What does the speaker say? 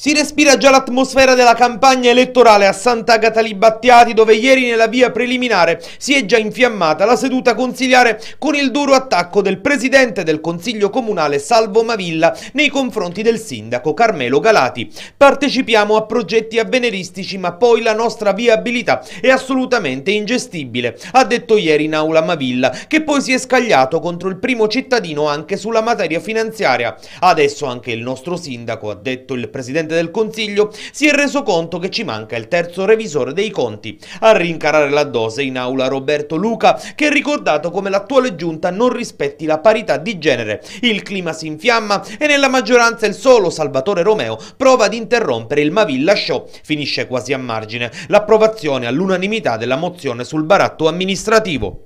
Si respira già l'atmosfera della campagna elettorale a Sant'Agata Libattiati dove ieri nella via preliminare si è già infiammata la seduta consigliare con il duro attacco del presidente del Consiglio Comunale Salvo Mavilla nei confronti del sindaco Carmelo Galati. Partecipiamo a progetti avveniristici ma poi la nostra viabilità è assolutamente ingestibile, ha detto ieri in aula Mavilla che poi si è scagliato contro il primo cittadino anche sulla materia finanziaria. Adesso anche il nostro sindaco, ha detto il presidente Presidente del Consiglio si è reso conto che ci manca il terzo revisore dei conti. A rincarare la dose in aula Roberto Luca, che ha ricordato come l'attuale giunta non rispetti la parità di genere. Il clima si infiamma e nella maggioranza il solo Salvatore Romeo prova ad interrompere il Mavilla Show. Finisce quasi a margine l'approvazione all'unanimità della mozione sul baratto amministrativo.